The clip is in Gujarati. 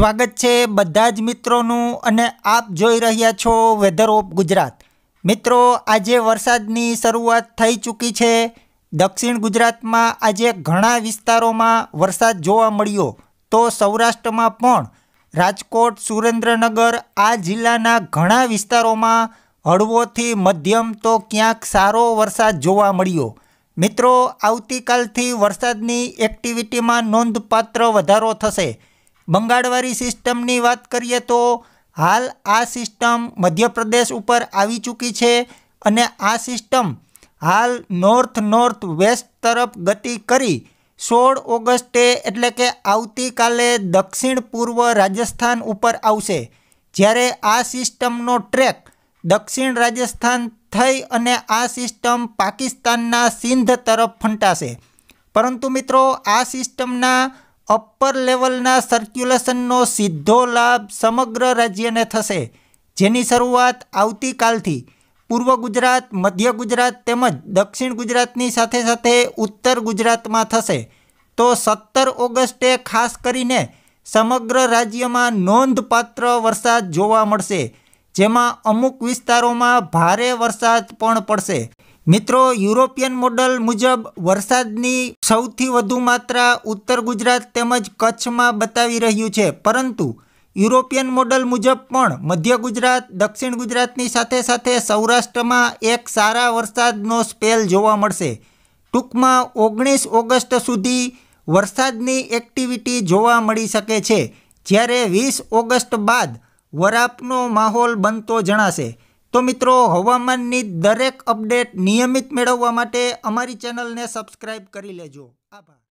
સ્વાગત છે બધા જ મિત્રોનું અને આપ જોઈ રહ્યા છો વેધર ઓફ ગુજરાત મિત્રો આજે વરસાદની શરૂઆત થઈ ચૂકી છે દક્ષિણ ગુજરાતમાં આજે ઘણા વિસ્તારોમાં વરસાદ જોવા મળ્યો તો સૌરાષ્ટ્રમાં પણ રાજકોટ સુરેન્દ્રનગર આ જિલ્લાના ઘણા વિસ્તારોમાં હળવોથી મધ્યમ તો ક્યાંક સારો વરસાદ જોવા મળ્યો મિત્રો આવતીકાલથી વરસાદની એક્ટિવિટીમાં નોંધપાત્ર વધારો થશે બંગાળવાળી સિસ્ટમની વાત કરીએ તો હાલ આ સિસ્ટમ મધ્યપ્રદેશ ઉપર આવી ચૂકી છે અને આ સિસ્ટમ હાલ નોર્થ નોર્થ વેસ્ટ તરફ ગતિ કરી સોળ ઓગસ્ટે એટલે કે આવતીકાલે દક્ષિણ પૂર્વ રાજસ્થાન ઉપર આવશે જ્યારે આ સિસ્ટમનો ટ્રેક દક્ષિણ રાજસ્થાન થઈ અને આ સિસ્ટમ પાકિસ્તાનના સિંધ તરફ ફંટાશે પરંતુ મિત્રો આ સિસ્ટમના અપર લેવલના સર્ક્યુલેશનનો સીધો લાભ સમગ્ર રાજ્યને થશે જેની શરૂઆત આવતીકાલથી પૂર્વ ગુજરાત મધ્ય ગુજરાત તેમજ દક્ષિણ ગુજરાતની સાથે સાથે ઉત્તર ગુજરાતમાં થશે તો સત્તર ઓગસ્ટે ખાસ કરીને સમગ્ર રાજ્યમાં નોંધપાત્ર વરસાદ જોવા મળશે જેમાં અમુક વિસ્તારોમાં ભારે વરસાદ પણ પડશે મિત્રો યુરોપિયન મોડલ મુજબ વરસાદની સૌથી વધુ માત્રા ઉત્તર ગુજરાત તેમજ કચ્છમાં બતાવી રહ્યું છે પરંતુ યુરોપિયન મોડલ મુજબ પણ મધ્ય ગુજરાત દક્ષિણ ગુજરાતની સાથે સાથે સૌરાષ્ટ્રમાં એક સારા વરસાદનો સ્પેલ જોવા મળશે ટૂંકમાં ઓગણીસ ઓગસ્ટ સુધી વરસાદની એક્ટિવિટી જોવા મળી શકે છે જ્યારે વીસ ઓગસ્ટ બાદ વરાપનો માહોલ બનતો જણાશે તો મિત્રો હવામાનની દરેક અપડેટ નિયમિત મેળવવા માટે અમારી ચેનલને સબસ્ક્રાઈબ કરી લેજો આભાર